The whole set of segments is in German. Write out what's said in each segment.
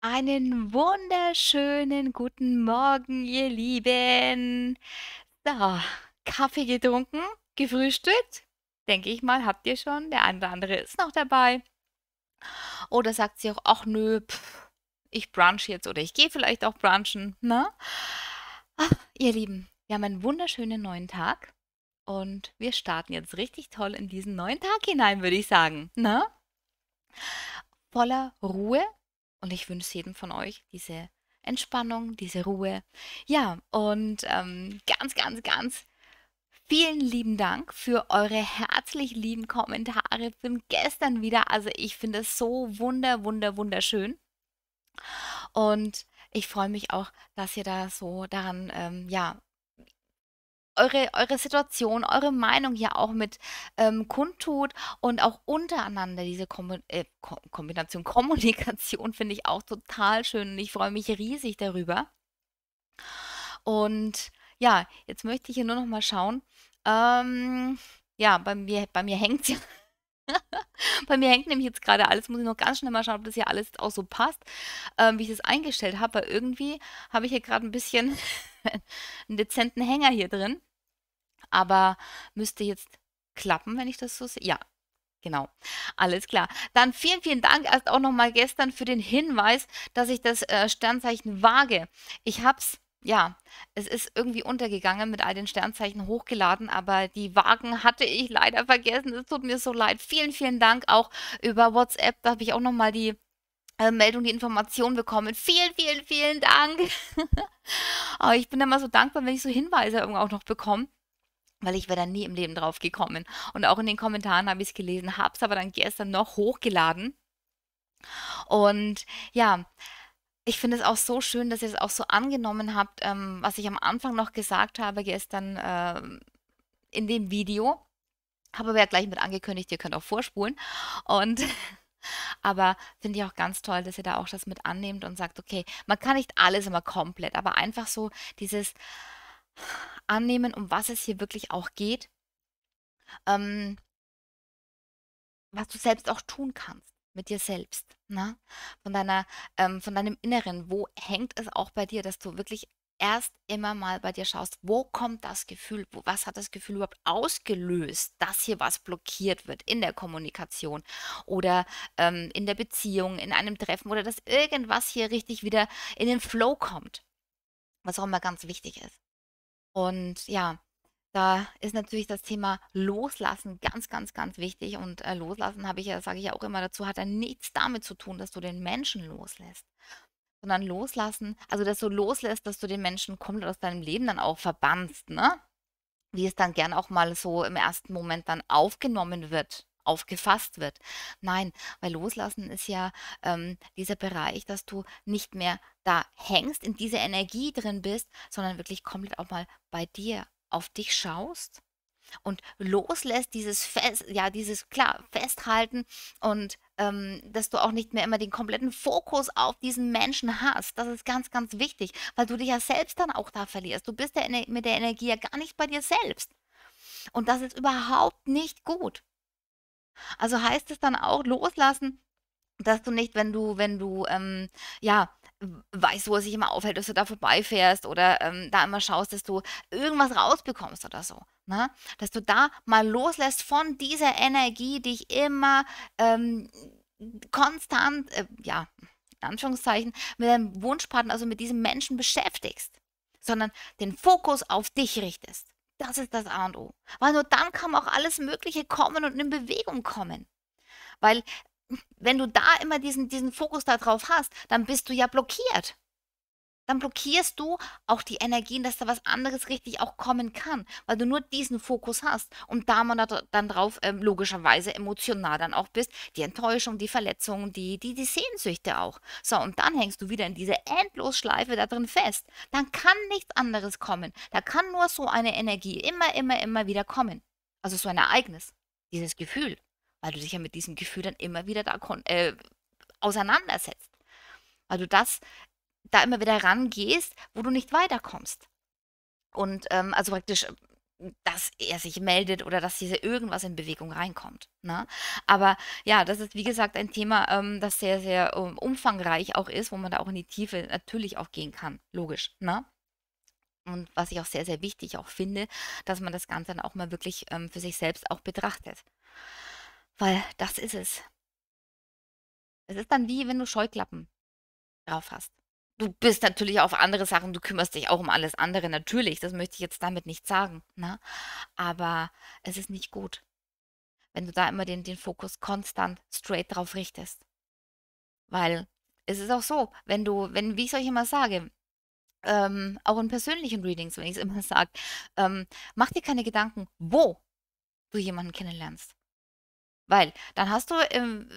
Einen wunderschönen guten Morgen, ihr Lieben. So, Kaffee getrunken, gefrühstückt. Denke ich mal, habt ihr schon. Der eine oder andere ist noch dabei. Oder sagt sie auch, ach nö, pff, ich brunch jetzt oder ich gehe vielleicht auch brunchen. Ne? Ach, ihr Lieben, wir haben einen wunderschönen neuen Tag. Und wir starten jetzt richtig toll in diesen neuen Tag hinein, würde ich sagen. Ne? Voller Ruhe, und ich wünsche jedem von euch diese Entspannung, diese Ruhe. Ja, und ähm, ganz, ganz, ganz vielen lieben Dank für eure herzlich lieben Kommentare von gestern wieder. Also ich finde es so wunder, wunder, wunderschön. Und ich freue mich auch, dass ihr da so daran ähm, ja, eure, eure Situation, eure Meinung hier auch mit ähm, kundtut und auch untereinander diese Kombi äh, Kombination, Kommunikation finde ich auch total schön und ich freue mich riesig darüber. Und ja, jetzt möchte ich hier nur noch mal schauen. Ähm, ja, bei mir, bei mir hängt ja. Bei mir hängt nämlich jetzt gerade alles, muss ich noch ganz schnell mal schauen, ob das hier alles auch so passt, ähm, wie ich das eingestellt habe, weil irgendwie habe ich hier gerade ein bisschen einen dezenten Hänger hier drin aber müsste jetzt klappen, wenn ich das so sehe. Ja, Genau, alles klar. Dann vielen, vielen Dank erst auch nochmal gestern für den Hinweis, dass ich das äh, Sternzeichen wage. Ich habe es. ja, es ist irgendwie untergegangen mit all den Sternzeichen hochgeladen, aber die Wagen hatte ich leider vergessen. Es tut mir so leid. Vielen, vielen Dank auch über WhatsApp. Da habe ich auch nochmal die äh, Meldung, die Information bekommen. Vielen, vielen, vielen Dank. aber oh, ich bin immer so dankbar, wenn ich so Hinweise irgendwo auch noch bekomme weil ich wäre da nie im Leben drauf gekommen. Und auch in den Kommentaren habe ich es gelesen, habe es aber dann gestern noch hochgeladen. Und ja, ich finde es auch so schön, dass ihr es auch so angenommen habt, ähm, was ich am Anfang noch gesagt habe gestern äh, in dem Video. Habe aber ja gleich mit angekündigt, ihr könnt auch vorspulen. Und aber finde ich auch ganz toll, dass ihr da auch das mit annehmt und sagt, okay, man kann nicht alles immer komplett, aber einfach so dieses, annehmen, um was es hier wirklich auch geht, ähm, was du selbst auch tun kannst mit dir selbst, ne? von, deiner, ähm, von deinem Inneren. Wo hängt es auch bei dir, dass du wirklich erst immer mal bei dir schaust, wo kommt das Gefühl, wo, was hat das Gefühl überhaupt ausgelöst, dass hier was blockiert wird in der Kommunikation oder ähm, in der Beziehung, in einem Treffen oder dass irgendwas hier richtig wieder in den Flow kommt, was auch immer ganz wichtig ist. Und ja, da ist natürlich das Thema Loslassen ganz, ganz, ganz wichtig. Und äh, Loslassen habe ich ja, sage ich ja auch immer dazu, hat ja nichts damit zu tun, dass du den Menschen loslässt, sondern Loslassen, also dass du loslässt, dass du den Menschen komplett aus deinem Leben dann auch verbannst, ne? Wie es dann gern auch mal so im ersten Moment dann aufgenommen wird aufgefasst wird. Nein, weil loslassen ist ja ähm, dieser Bereich, dass du nicht mehr da hängst, in dieser Energie drin bist, sondern wirklich komplett auch mal bei dir auf dich schaust und loslässt dieses Fest, ja, dieses klar Festhalten und ähm, dass du auch nicht mehr immer den kompletten Fokus auf diesen Menschen hast. Das ist ganz, ganz wichtig, weil du dich ja selbst dann auch da verlierst. Du bist ja mit der Energie ja gar nicht bei dir selbst. Und das ist überhaupt nicht gut. Also heißt es dann auch loslassen, dass du nicht, wenn du, wenn du, ähm, ja, weißt, wo es sich immer aufhält, dass du da vorbeifährst oder ähm, da immer schaust, dass du irgendwas rausbekommst oder so. Ne? Dass du da mal loslässt von dieser Energie, die ich immer ähm, konstant, äh, ja, in Anführungszeichen, mit deinem Wunschpartner, also mit diesem Menschen beschäftigst, sondern den Fokus auf dich richtest. Das ist das A und O. Weil nur dann kann auch alles Mögliche kommen und in Bewegung kommen. Weil wenn du da immer diesen, diesen Fokus darauf hast, dann bist du ja blockiert dann blockierst du auch die Energien, dass da was anderes richtig auch kommen kann, weil du nur diesen Fokus hast und da man da dann drauf ähm, logischerweise emotional dann auch bist, die Enttäuschung, die Verletzungen, die, die, die Sehnsüchte auch. So, und dann hängst du wieder in dieser Endlosschleife da drin fest. Dann kann nichts anderes kommen. Da kann nur so eine Energie immer, immer, immer wieder kommen. Also so ein Ereignis, dieses Gefühl, weil du dich ja mit diesem Gefühl dann immer wieder da äh, auseinandersetzt. du das da immer wieder rangehst, wo du nicht weiterkommst. Und ähm, also praktisch, ähm, dass er sich meldet oder dass hier irgendwas in Bewegung reinkommt. Ne? Aber ja, das ist wie gesagt ein Thema, ähm, das sehr, sehr ähm, umfangreich auch ist, wo man da auch in die Tiefe natürlich auch gehen kann. Logisch. Ne? Und was ich auch sehr, sehr wichtig auch finde, dass man das Ganze dann auch mal wirklich ähm, für sich selbst auch betrachtet. Weil das ist es. Es ist dann wie, wenn du Scheuklappen drauf hast du bist natürlich auf andere Sachen, du kümmerst dich auch um alles andere, natürlich, das möchte ich jetzt damit nicht sagen, ne? aber es ist nicht gut, wenn du da immer den, den Fokus konstant straight drauf richtest. Weil es ist auch so, wenn du, wenn, wie ich es euch immer sage, ähm, auch in persönlichen Readings, wenn ich es immer sage, ähm, mach dir keine Gedanken, wo du jemanden kennenlernst. Weil dann hast du im,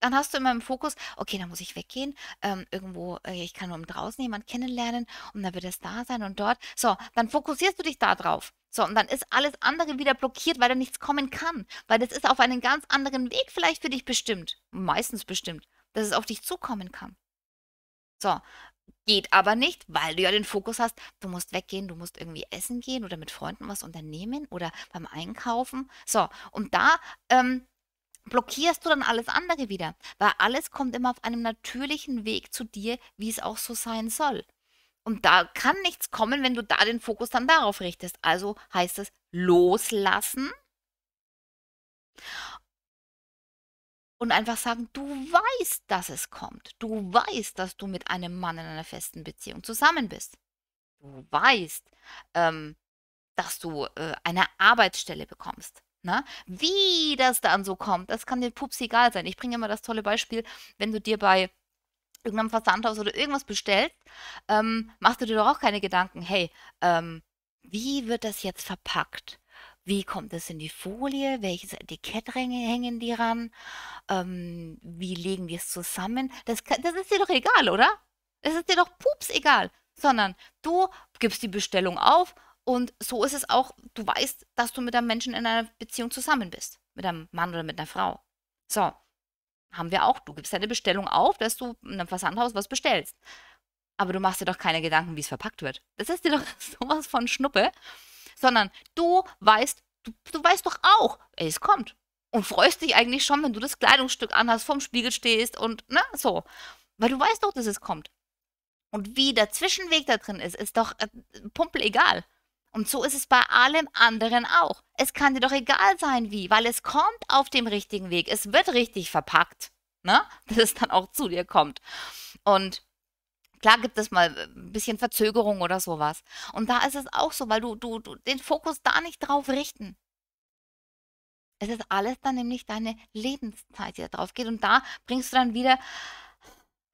dann hast du immer im Fokus, okay, dann muss ich weggehen, ähm, irgendwo, äh, ich kann nur draußen jemanden kennenlernen und dann wird es da sein und dort. So, dann fokussierst du dich da drauf. So, und dann ist alles andere wieder blockiert, weil da nichts kommen kann. Weil das ist auf einen ganz anderen Weg vielleicht für dich bestimmt. Meistens bestimmt, dass es auf dich zukommen kann. So, geht aber nicht, weil du ja den Fokus hast, du musst weggehen, du musst irgendwie essen gehen oder mit Freunden was unternehmen oder beim Einkaufen. So, und da ähm, blockierst du dann alles andere wieder, weil alles kommt immer auf einem natürlichen Weg zu dir, wie es auch so sein soll. Und da kann nichts kommen, wenn du da den Fokus dann darauf richtest. Also heißt es loslassen und einfach sagen, du weißt, dass es kommt. Du weißt, dass du mit einem Mann in einer festen Beziehung zusammen bist. Du weißt, ähm, dass du äh, eine Arbeitsstelle bekommst. Na? Ne? Wie das dann so kommt, das kann dir pups egal sein. Ich bringe immer das tolle Beispiel, wenn du dir bei irgendeinem Versandhaus oder irgendwas bestellst, ähm, machst du dir doch auch keine Gedanken, hey, ähm, wie wird das jetzt verpackt? Wie kommt das in die Folie? Welches Etikett hängen die ran? Ähm, wie legen wir es zusammen? Das, das ist dir doch egal, oder? Es ist dir doch pups egal. Sondern du gibst die Bestellung auf und so ist es auch, du weißt, dass du mit einem Menschen in einer Beziehung zusammen bist. Mit einem Mann oder mit einer Frau. So, haben wir auch. Du gibst deine Bestellung auf, dass du in einem Versandhaus was bestellst. Aber du machst dir doch keine Gedanken, wie es verpackt wird. Das ist dir doch sowas von Schnuppe. Sondern du weißt, du, du weißt doch auch, ey, es kommt. Und freust dich eigentlich schon, wenn du das Kleidungsstück anhast, vorm Spiegel stehst und, na, ne, so. Weil du weißt doch, dass es kommt. Und wie der Zwischenweg da drin ist, ist doch äh, pumpel egal. Und so ist es bei allem anderen auch. Es kann dir doch egal sein, wie, weil es kommt auf dem richtigen Weg. Es wird richtig verpackt, ne? dass es dann auch zu dir kommt. Und Klar gibt es mal äh, ein bisschen Verzögerung oder sowas. Und da ist es auch so, weil du, du, du den Fokus da nicht drauf richten. Es ist alles dann nämlich deine Lebenszeit, die da drauf geht. Und da bringst du dann wieder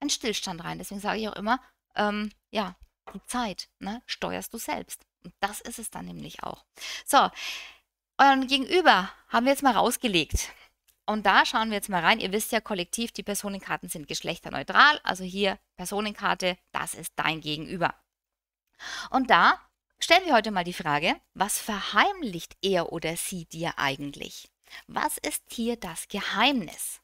einen Stillstand rein. Deswegen sage ich auch immer, ähm, ja, die Zeit ne, steuerst du selbst. Und das ist es dann nämlich auch. So, euren Gegenüber haben wir jetzt mal rausgelegt. Und da schauen wir jetzt mal rein. Ihr wisst ja kollektiv, die Personenkarten sind geschlechterneutral. Also hier Personenkarte, das ist dein Gegenüber. Und da stellen wir heute mal die Frage, was verheimlicht er oder sie dir eigentlich? Was ist hier das Geheimnis?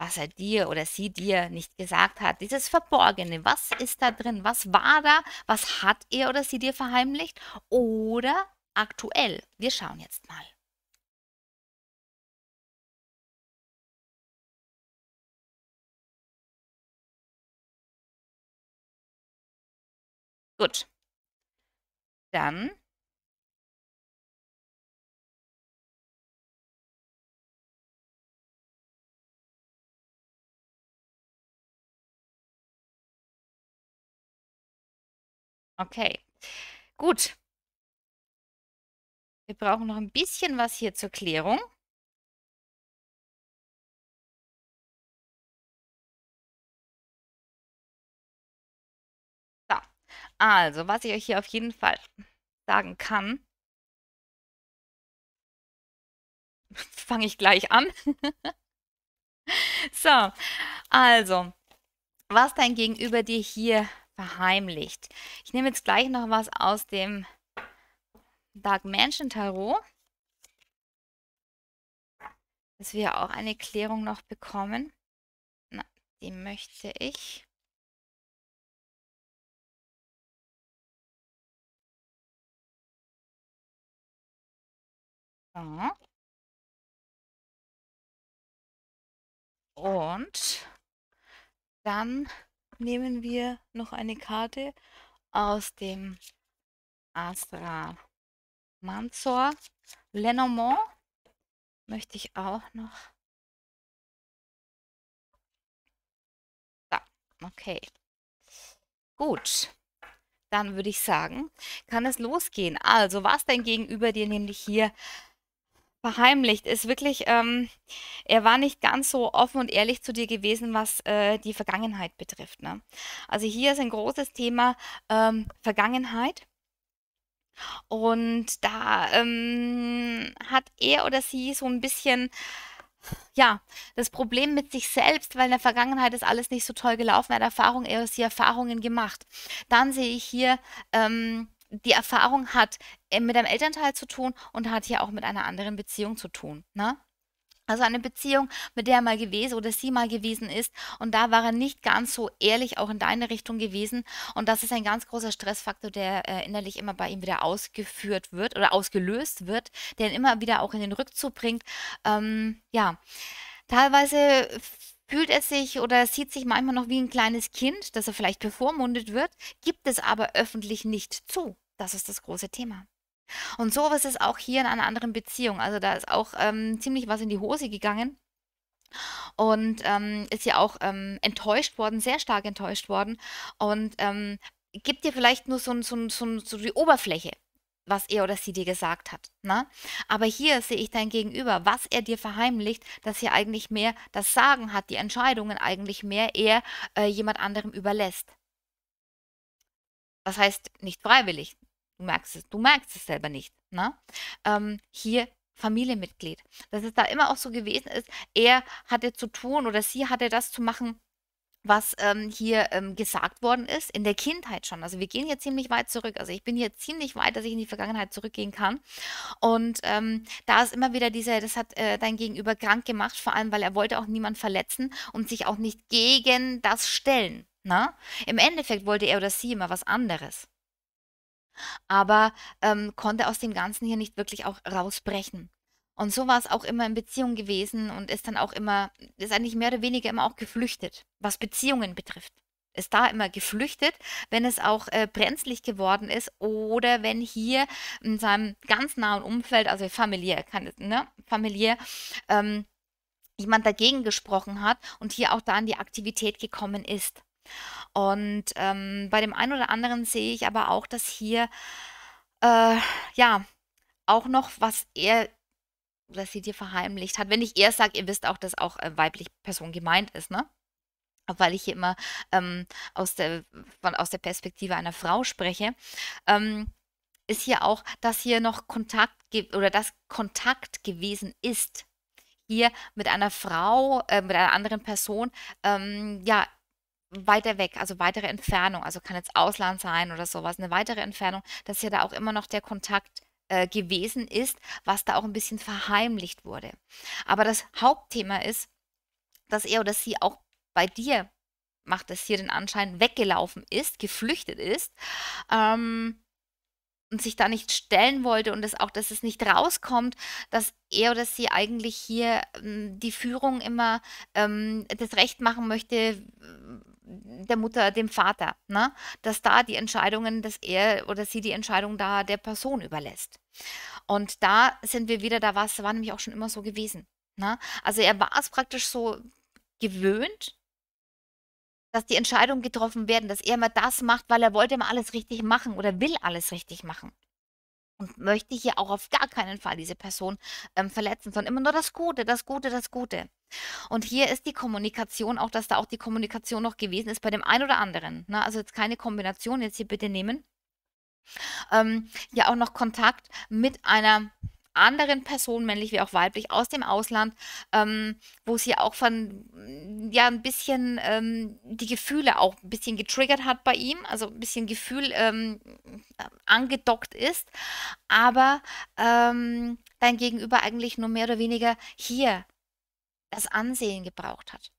was er dir oder sie dir nicht gesagt hat. Dieses Verborgene, was ist da drin? Was war da? Was hat er oder sie dir verheimlicht? Oder aktuell? Wir schauen jetzt mal. Gut. Dann Okay. Gut. Wir brauchen noch ein bisschen was hier zur Klärung. So. Also, was ich euch hier auf jeden Fall sagen kann, fange ich gleich an. so, also, was dein Gegenüber dir hier verheimlicht. Ich nehme jetzt gleich noch was aus dem Dark Mansion Tarot, dass wir auch eine Klärung noch bekommen. Na, die möchte ich. So. Und dann nehmen wir noch eine Karte aus dem Astra Manzor. Lenormand möchte ich auch noch. Da, okay. Gut. Dann würde ich sagen, kann es losgehen. Also, was dein Gegenüber dir nämlich hier verheimlicht, ist wirklich, ähm, er war nicht ganz so offen und ehrlich zu dir gewesen, was äh, die Vergangenheit betrifft. Ne? Also hier ist ein großes Thema ähm, Vergangenheit. Und da ähm, hat er oder sie so ein bisschen ja, das Problem mit sich selbst, weil in der Vergangenheit ist alles nicht so toll gelaufen, er hat Erfahrungen, er hat sie Erfahrungen gemacht. Dann sehe ich hier ähm, die Erfahrung hat äh, mit einem Elternteil zu tun und hat hier auch mit einer anderen Beziehung zu tun. Ne? Also eine Beziehung, mit der er mal gewesen oder sie mal gewesen ist. Und da war er nicht ganz so ehrlich auch in deine Richtung gewesen. Und das ist ein ganz großer Stressfaktor, der äh, innerlich immer bei ihm wieder ausgeführt wird oder ausgelöst wird, der ihn immer wieder auch in den Rückzug bringt. Ähm, ja, teilweise fühlt er sich oder sieht sich manchmal noch wie ein kleines Kind, dass er vielleicht bevormundet wird, gibt es aber öffentlich nicht zu. Das ist das große Thema. Und so ist es auch hier in einer anderen Beziehung. Also da ist auch ähm, ziemlich was in die Hose gegangen. Und ähm, ist ja auch ähm, enttäuscht worden, sehr stark enttäuscht worden. Und ähm, gibt dir vielleicht nur so, so, so, so die Oberfläche was er oder sie dir gesagt hat. Ne? Aber hier sehe ich dein Gegenüber, was er dir verheimlicht, dass er eigentlich mehr das Sagen hat, die Entscheidungen eigentlich mehr er äh, jemand anderem überlässt. Das heißt, nicht freiwillig. Du merkst es, du merkst es selber nicht. Ne? Ähm, hier Familienmitglied. Dass es da immer auch so gewesen ist, er hatte zu tun oder sie hatte das zu machen, was ähm, hier ähm, gesagt worden ist, in der Kindheit schon. Also wir gehen hier ziemlich weit zurück. Also ich bin hier ziemlich weit, dass ich in die Vergangenheit zurückgehen kann. Und ähm, da ist immer wieder dieser, das hat äh, dein Gegenüber krank gemacht, vor allem, weil er wollte auch niemanden verletzen und sich auch nicht gegen das stellen. Na? Ne? Im Endeffekt wollte er oder sie immer was anderes. Aber ähm, konnte aus dem Ganzen hier nicht wirklich auch rausbrechen. Und so war es auch immer in Beziehung gewesen und ist dann auch immer, ist eigentlich mehr oder weniger immer auch geflüchtet, was Beziehungen betrifft. Ist da immer geflüchtet, wenn es auch äh, brenzlig geworden ist oder wenn hier in seinem ganz nahen Umfeld, also familiär, kann, ne, familiär, ähm, jemand dagegen gesprochen hat und hier auch da in die Aktivität gekommen ist. Und ähm, bei dem einen oder anderen sehe ich aber auch, dass hier äh, ja auch noch was eher dass sie dir verheimlicht hat. Wenn ich eher sage, ihr wisst auch, dass auch äh, weibliche Person gemeint ist, ne? Weil ich hier immer ähm, aus, der, von, aus der Perspektive einer Frau spreche, ähm, ist hier auch, dass hier noch Kontakt oder dass Kontakt gewesen ist. Hier mit einer Frau, äh, mit einer anderen Person, ähm, ja, weiter weg, also weitere Entfernung, also kann jetzt Ausland sein oder sowas, eine weitere Entfernung, dass hier da auch immer noch der Kontakt äh, gewesen ist, was da auch ein bisschen verheimlicht wurde. Aber das Hauptthema ist, dass er oder sie auch bei dir, macht es hier den Anschein, weggelaufen ist, geflüchtet ist ähm, und sich da nicht stellen wollte und das auch, dass es nicht rauskommt, dass er oder sie eigentlich hier ähm, die Führung immer ähm, das Recht machen möchte, der Mutter, dem Vater, ne? dass da die Entscheidungen, dass er oder sie die Entscheidung da der Person überlässt. Und da sind wir wieder, da war es, war nämlich auch schon immer so gewesen. Ne? Also er war es praktisch so gewöhnt, dass die Entscheidungen getroffen werden, dass er immer das macht, weil er wollte immer alles richtig machen oder will alles richtig machen und möchte hier auch auf gar keinen Fall diese Person ähm, verletzen, sondern immer nur das Gute, das Gute, das Gute. Und hier ist die Kommunikation auch, dass da auch die Kommunikation noch gewesen ist bei dem einen oder anderen. Ne? Also jetzt keine Kombination jetzt hier bitte nehmen. Ähm, ja, auch noch Kontakt mit einer anderen Person, männlich wie auch weiblich, aus dem Ausland, ähm, wo sie auch von, mm, ja, ein bisschen ähm, die Gefühle auch ein bisschen getriggert hat bei ihm, also ein bisschen Gefühl ähm, angedockt ist, aber ähm, dein Gegenüber eigentlich nur mehr oder weniger hier das Ansehen gebraucht hat,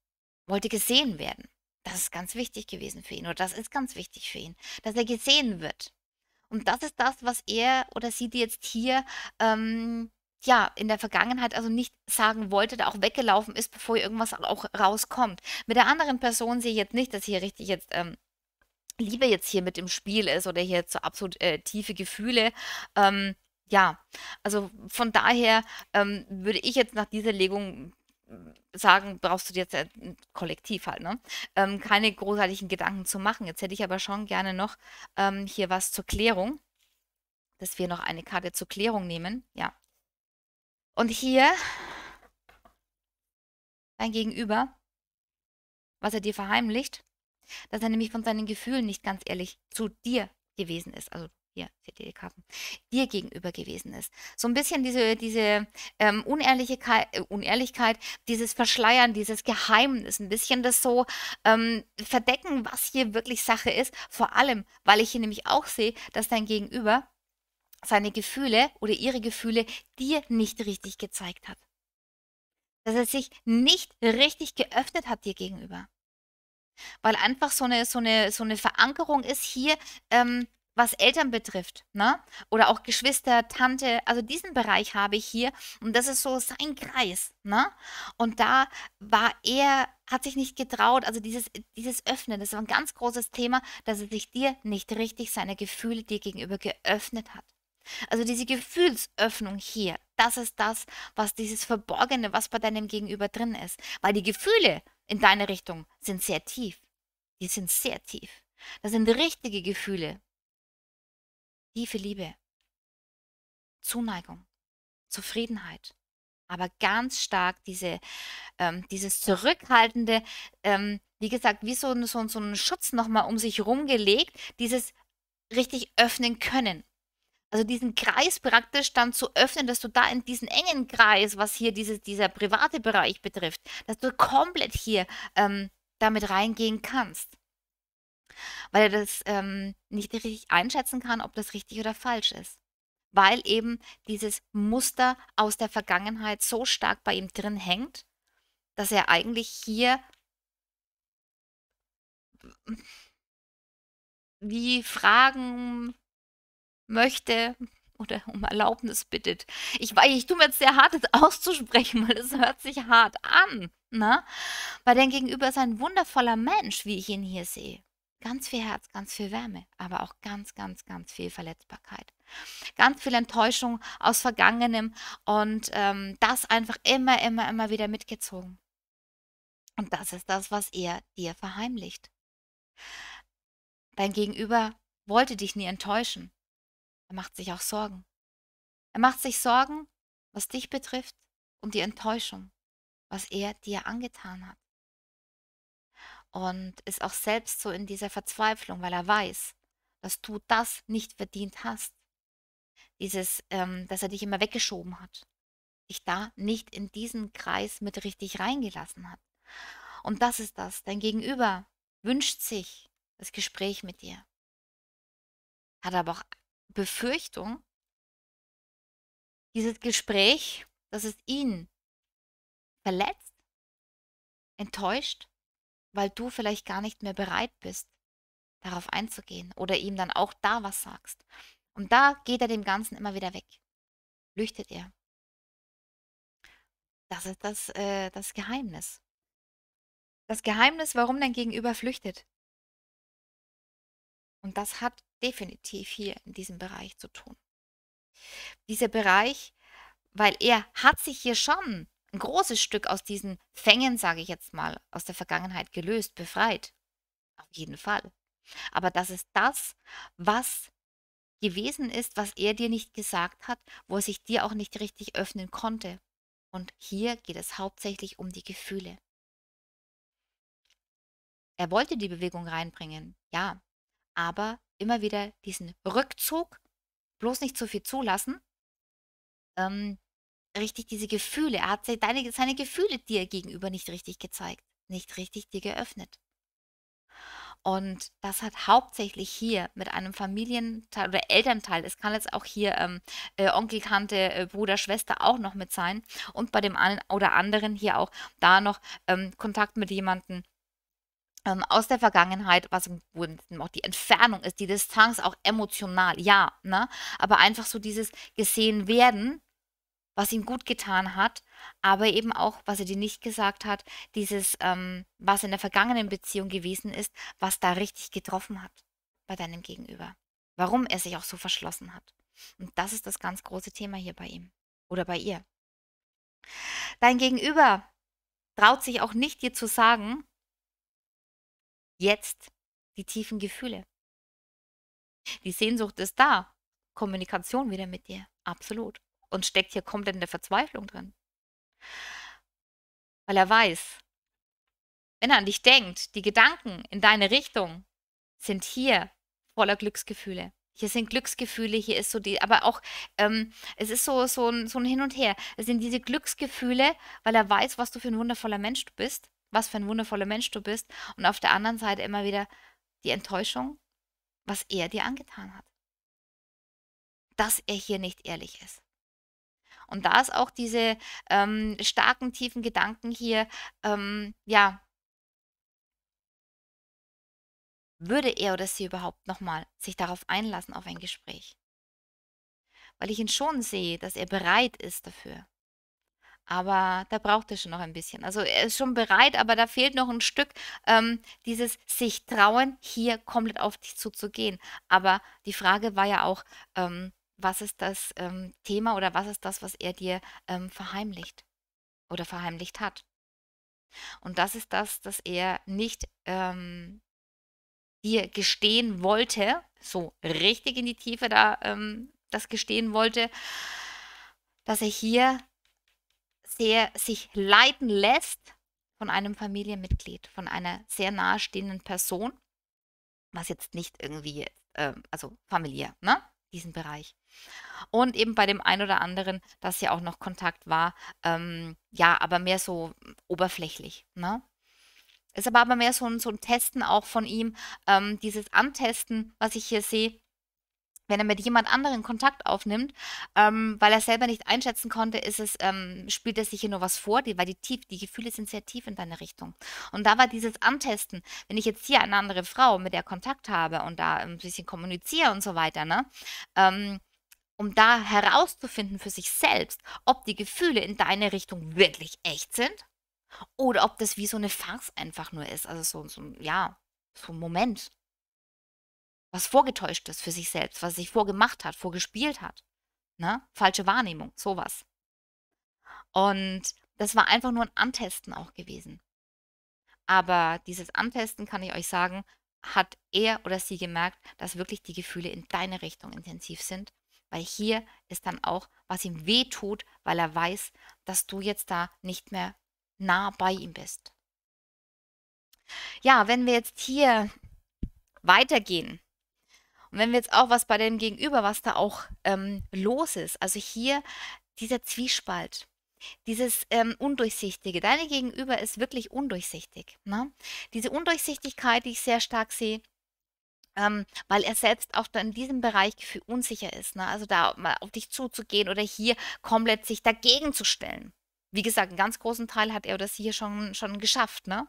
wollte gesehen werden. Das ist ganz wichtig gewesen für ihn oder das ist ganz wichtig für ihn, dass er gesehen wird. Und das ist das, was er oder sie dir jetzt hier ähm, ja, in der Vergangenheit also nicht sagen wollte, da auch weggelaufen ist, bevor irgendwas auch rauskommt. Mit der anderen Person sehe ich jetzt nicht, dass hier richtig jetzt ähm, Liebe jetzt hier mit im Spiel ist oder hier jetzt so absolut äh, tiefe Gefühle. Ähm, ja, also von daher ähm, würde ich jetzt nach dieser Legung sagen, brauchst du dir jetzt äh, kollektiv halt, ne? Ähm, keine großartigen Gedanken zu machen. Jetzt hätte ich aber schon gerne noch ähm, hier was zur Klärung, dass wir noch eine Karte zur Klärung nehmen. Ja. Und hier dein Gegenüber, was er dir verheimlicht, dass er nämlich von seinen Gefühlen nicht ganz ehrlich zu dir gewesen ist. Also hier, CD-Karten, dir gegenüber gewesen ist. So ein bisschen diese, diese ähm, Unehrlichkeit, äh, Unehrlichkeit, dieses Verschleiern, dieses Geheimnis, ein bisschen das so ähm, verdecken, was hier wirklich Sache ist. Vor allem, weil ich hier nämlich auch sehe, dass dein Gegenüber seine Gefühle oder ihre Gefühle dir nicht richtig gezeigt hat. Dass er sich nicht richtig geöffnet hat dir gegenüber. Weil einfach so eine, so eine, so eine Verankerung ist hier, ähm, was Eltern betrifft, ne? Oder auch Geschwister, Tante, also diesen Bereich habe ich hier und das ist so sein Kreis, ne? Und da war er, hat sich nicht getraut, also dieses, dieses Öffnen, das war ein ganz großes Thema, dass er sich dir nicht richtig seine Gefühle dir gegenüber geöffnet hat. Also diese Gefühlsöffnung hier, das ist das, was dieses Verborgene, was bei deinem Gegenüber drin ist. Weil die Gefühle in deine Richtung sind sehr tief. Die sind sehr tief. Das sind richtige Gefühle, tiefe Liebe, Zuneigung, Zufriedenheit, aber ganz stark diese, ähm, dieses zurückhaltende, ähm, wie gesagt, wie so, so, so einen Schutz nochmal um sich rumgelegt, dieses richtig öffnen können. Also diesen Kreis praktisch dann zu öffnen, dass du da in diesen engen Kreis, was hier dieses, dieser private Bereich betrifft, dass du komplett hier ähm, damit reingehen kannst weil er das ähm, nicht richtig einschätzen kann, ob das richtig oder falsch ist. Weil eben dieses Muster aus der Vergangenheit so stark bei ihm drin hängt, dass er eigentlich hier wie fragen möchte oder um Erlaubnis bittet. Ich weiß, ich tue mir jetzt sehr hart, das auszusprechen, weil es hört sich hart an. Ne? Weil dein Gegenüber ist ein wundervoller Mensch, wie ich ihn hier sehe. Ganz viel Herz, ganz viel Wärme, aber auch ganz, ganz, ganz viel Verletzbarkeit. Ganz viel Enttäuschung aus Vergangenem und ähm, das einfach immer, immer, immer wieder mitgezogen. Und das ist das, was er dir verheimlicht. Dein Gegenüber wollte dich nie enttäuschen. Er macht sich auch Sorgen. Er macht sich Sorgen, was dich betrifft, und die Enttäuschung, was er dir angetan hat und ist auch selbst so in dieser Verzweiflung, weil er weiß, dass du das nicht verdient hast. Dieses, ähm, dass er dich immer weggeschoben hat, dich da nicht in diesen Kreis mit richtig reingelassen hat. Und das ist das. Dein Gegenüber wünscht sich das Gespräch mit dir, hat aber auch Befürchtung, dieses Gespräch, dass es ihn verletzt, enttäuscht weil du vielleicht gar nicht mehr bereit bist, darauf einzugehen oder ihm dann auch da was sagst. Und da geht er dem Ganzen immer wieder weg. Flüchtet er. Das ist das, äh, das Geheimnis. Das Geheimnis, warum dein Gegenüber flüchtet. Und das hat definitiv hier in diesem Bereich zu tun. Dieser Bereich, weil er hat sich hier schon ein großes Stück aus diesen Fängen, sage ich jetzt mal, aus der Vergangenheit gelöst, befreit. Auf jeden Fall. Aber das ist das, was gewesen ist, was er dir nicht gesagt hat, wo er sich dir auch nicht richtig öffnen konnte. Und hier geht es hauptsächlich um die Gefühle. Er wollte die Bewegung reinbringen, ja, aber immer wieder diesen Rückzug, bloß nicht zu viel zulassen, ähm, richtig diese Gefühle. Er hat seine, seine Gefühle dir gegenüber nicht richtig gezeigt, nicht richtig dir geöffnet. Und das hat hauptsächlich hier mit einem Familienteil oder Elternteil, es kann jetzt auch hier ähm, äh, Onkel, Tante, äh, Bruder, Schwester auch noch mit sein und bei dem einen oder anderen hier auch da noch ähm, Kontakt mit jemandem ähm, aus der Vergangenheit, was auch die Entfernung ist, die Distanz auch emotional, ja, ne? aber einfach so dieses gesehen werden was ihm gut getan hat, aber eben auch, was er dir nicht gesagt hat, dieses, ähm, was in der vergangenen Beziehung gewesen ist, was da richtig getroffen hat bei deinem Gegenüber. Warum er sich auch so verschlossen hat. Und das ist das ganz große Thema hier bei ihm oder bei ihr. Dein Gegenüber traut sich auch nicht, dir zu sagen, jetzt die tiefen Gefühle. Die Sehnsucht ist da. Kommunikation wieder mit dir. Absolut und steckt hier komplett in der Verzweiflung drin. Weil er weiß, wenn er an dich denkt, die Gedanken in deine Richtung sind hier voller Glücksgefühle. Hier sind Glücksgefühle, hier ist so die, aber auch, ähm, es ist so, so, ein, so ein Hin und Her. Es sind diese Glücksgefühle, weil er weiß, was du für ein wundervoller Mensch du bist, was für ein wundervoller Mensch du bist. Und auf der anderen Seite immer wieder die Enttäuschung, was er dir angetan hat. Dass er hier nicht ehrlich ist. Und da ist auch diese ähm, starken, tiefen Gedanken hier, ähm, ja, würde er oder sie überhaupt nochmal sich darauf einlassen, auf ein Gespräch? Weil ich ihn schon sehe, dass er bereit ist dafür. Aber da braucht er schon noch ein bisschen. Also er ist schon bereit, aber da fehlt noch ein Stück ähm, dieses sich trauen, hier komplett auf dich zuzugehen. Aber die Frage war ja auch, ähm, was ist das ähm, Thema oder was ist das, was er dir ähm, verheimlicht oder verheimlicht hat. Und das ist das, dass er nicht ähm, dir gestehen wollte, so richtig in die Tiefe da ähm, das gestehen wollte, dass er hier sehr sich leiten lässt von einem Familienmitglied, von einer sehr nahestehenden Person, was jetzt nicht irgendwie, äh, also familiär, ne? diesen Bereich. Und eben bei dem einen oder anderen, dass ja auch noch Kontakt war, ähm, ja, aber mehr so oberflächlich. Ne? Ist aber, aber mehr so ein, so ein Testen auch von ihm, ähm, dieses Antesten, was ich hier sehe, wenn er mit jemand anderen Kontakt aufnimmt, ähm, weil er selber nicht einschätzen konnte, ist es, ähm, spielt er sich hier nur was vor, die, weil die tief, die Gefühle sind sehr tief in deine Richtung. Und da war dieses Antesten, wenn ich jetzt hier eine andere Frau, mit der Kontakt habe und da ein bisschen kommuniziere und so weiter, ne? Ähm, um da herauszufinden für sich selbst, ob die Gefühle in deine Richtung wirklich echt sind oder ob das wie so eine Farce einfach nur ist. Also so, so ja, so ein Moment was vorgetäuscht ist für sich selbst, was sich vorgemacht hat, vorgespielt hat. Ne? Falsche Wahrnehmung, sowas. Und das war einfach nur ein Antesten auch gewesen. Aber dieses Antesten, kann ich euch sagen, hat er oder sie gemerkt, dass wirklich die Gefühle in deine Richtung intensiv sind. Weil hier ist dann auch, was ihm weh tut, weil er weiß, dass du jetzt da nicht mehr nah bei ihm bist. Ja, wenn wir jetzt hier weitergehen, und wenn wir jetzt auch was bei dem Gegenüber, was da auch ähm, los ist, also hier dieser Zwiespalt, dieses ähm, Undurchsichtige, deine Gegenüber ist wirklich undurchsichtig. Ne? Diese Undurchsichtigkeit, die ich sehr stark sehe, ähm, weil er selbst auch da in diesem Bereich für unsicher ist. Ne? Also da mal auf dich zuzugehen oder hier komplett sich dagegen zu stellen wie gesagt, einen ganz großen Teil hat er oder sie hier schon, schon geschafft. Ne?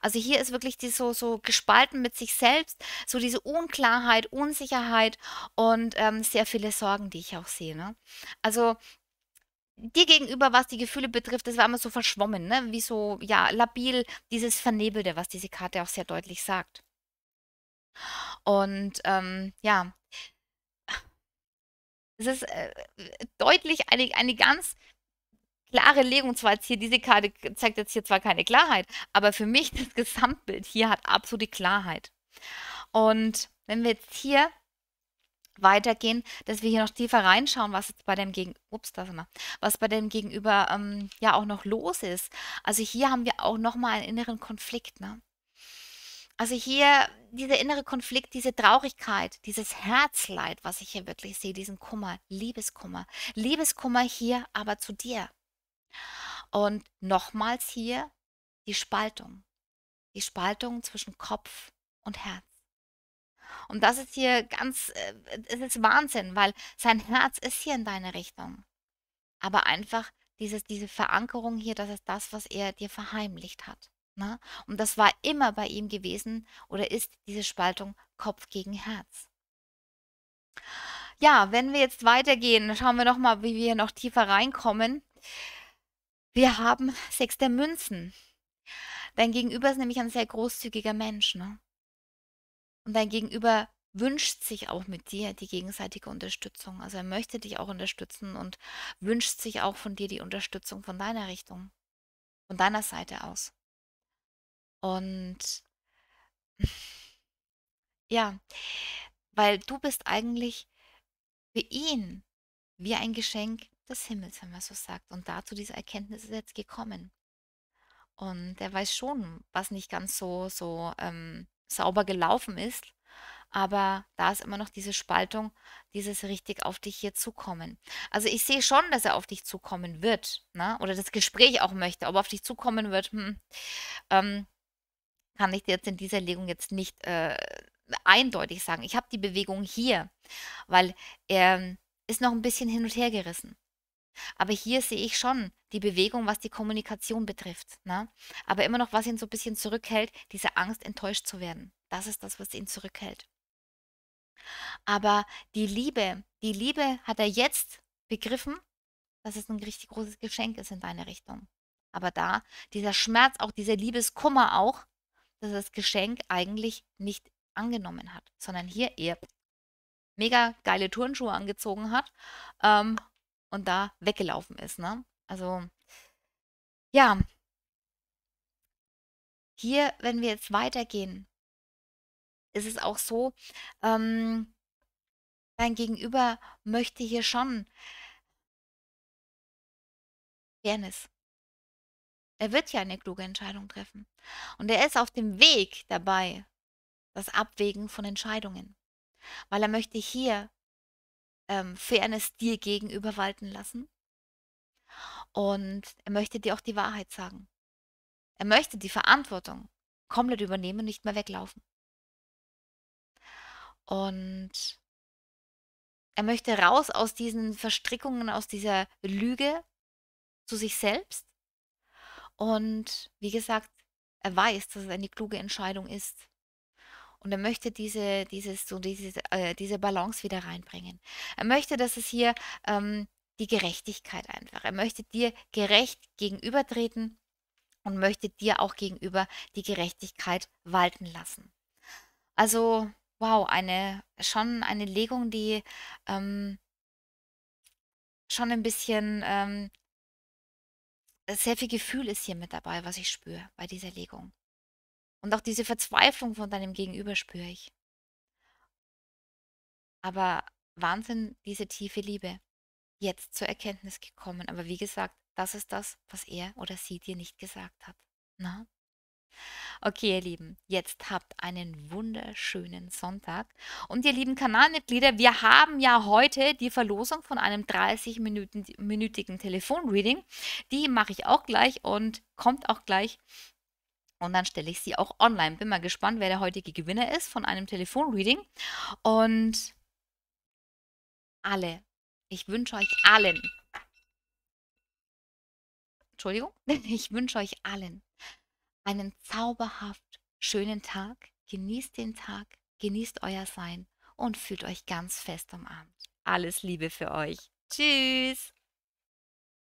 Also hier ist wirklich die so, so gespalten mit sich selbst, so diese Unklarheit, Unsicherheit und ähm, sehr viele Sorgen, die ich auch sehe. Ne? Also dir gegenüber, was die Gefühle betrifft, das war immer so verschwommen, ne? wie so, ja, labil, dieses Vernebelte, was diese Karte auch sehr deutlich sagt. Und ähm, ja, es ist äh, äh deutlich eine, eine ganz klare Legung. Zwar jetzt hier, diese Karte zeigt jetzt hier zwar keine Klarheit, aber für mich das Gesamtbild hier hat absolute Klarheit. Und wenn wir jetzt hier weitergehen, dass wir hier noch tiefer reinschauen, was jetzt bei dem Gegen ups, das mal, was bei dem Gegenüber ähm, ja auch noch los ist. Also hier haben wir auch nochmal einen inneren Konflikt, ne? Also hier dieser innere Konflikt, diese Traurigkeit, dieses Herzleid, was ich hier wirklich sehe, diesen Kummer, Liebeskummer, Liebeskummer hier, aber zu dir. Und nochmals hier die Spaltung. Die Spaltung zwischen Kopf und Herz. Und das ist hier ganz, äh, es ist Wahnsinn, weil sein Herz ist hier in deine Richtung. Aber einfach dieses, diese Verankerung hier, das ist das, was er dir verheimlicht hat. Ne? Und das war immer bei ihm gewesen oder ist diese Spaltung Kopf gegen Herz. Ja, wenn wir jetzt weitergehen, schauen wir nochmal, wie wir noch tiefer reinkommen. Wir haben sechs der Münzen. Dein Gegenüber ist nämlich ein sehr großzügiger Mensch, ne? Und dein Gegenüber wünscht sich auch mit dir die gegenseitige Unterstützung. Also er möchte dich auch unterstützen und wünscht sich auch von dir die Unterstützung von deiner Richtung, von deiner Seite aus. Und ja, weil du bist eigentlich für ihn wie ein Geschenk des Himmels, wenn man so sagt. Und dazu diese Erkenntnis ist jetzt gekommen. Und er weiß schon, was nicht ganz so, so ähm, sauber gelaufen ist. Aber da ist immer noch diese Spaltung, dieses richtig auf dich hier zukommen. Also ich sehe schon, dass er auf dich zukommen wird, ne? oder das Gespräch auch möchte, ob er auf dich zukommen wird, hm, ähm, kann ich dir jetzt in dieser Legung jetzt nicht äh, eindeutig sagen. Ich habe die Bewegung hier, weil er ähm, ist noch ein bisschen hin und her gerissen. Aber hier sehe ich schon die Bewegung, was die Kommunikation betrifft. Ne? Aber immer noch, was ihn so ein bisschen zurückhält, diese Angst, enttäuscht zu werden. Das ist das, was ihn zurückhält. Aber die Liebe, die Liebe hat er jetzt begriffen, dass es ein richtig großes Geschenk ist in deine Richtung. Aber da, dieser Schmerz, auch dieser Liebeskummer auch, dass er das Geschenk eigentlich nicht angenommen hat, sondern hier eher mega geile Turnschuhe angezogen hat ähm, und da weggelaufen ist. Ne? Also ja, hier, wenn wir jetzt weitergehen, ist es auch so, ähm, dein Gegenüber möchte hier schon Fairness. Er wird ja eine kluge Entscheidung treffen. Und er ist auf dem Weg dabei, das Abwägen von Entscheidungen. Weil er möchte hier ähm, Fairness dir gegenüber walten lassen. Und er möchte dir auch die Wahrheit sagen. Er möchte die Verantwortung komplett übernehmen und nicht mehr weglaufen. Und er möchte raus aus diesen Verstrickungen, aus dieser Lüge zu sich selbst. Und wie gesagt, er weiß, dass es eine kluge Entscheidung ist, und er möchte diese, dieses, so diese, äh, diese Balance wieder reinbringen. Er möchte, dass es hier ähm, die Gerechtigkeit einfach. Er möchte dir gerecht gegenübertreten und möchte dir auch gegenüber die Gerechtigkeit walten lassen. Also, wow, eine, schon eine Legung, die ähm, schon ein bisschen ähm, sehr viel Gefühl ist hier mit dabei, was ich spüre bei dieser Legung. Und auch diese Verzweiflung von deinem Gegenüber spüre ich. Aber Wahnsinn, diese tiefe Liebe, jetzt zur Erkenntnis gekommen. Aber wie gesagt, das ist das, was er oder sie dir nicht gesagt hat. Na? Ne? Okay, ihr Lieben, jetzt habt einen wunderschönen Sonntag. Und ihr lieben Kanalmitglieder, wir haben ja heute die Verlosung von einem 30-minütigen Telefon-Reading. Die mache ich auch gleich und kommt auch gleich und dann stelle ich sie auch online. Bin mal gespannt, wer der heutige Gewinner ist von einem Telefonreading. Und alle, ich wünsche euch allen, Entschuldigung, ich wünsche euch allen einen zauberhaft schönen Tag. Genießt den Tag, genießt euer Sein und fühlt euch ganz fest umarmt. Alles Liebe für euch. Tschüss.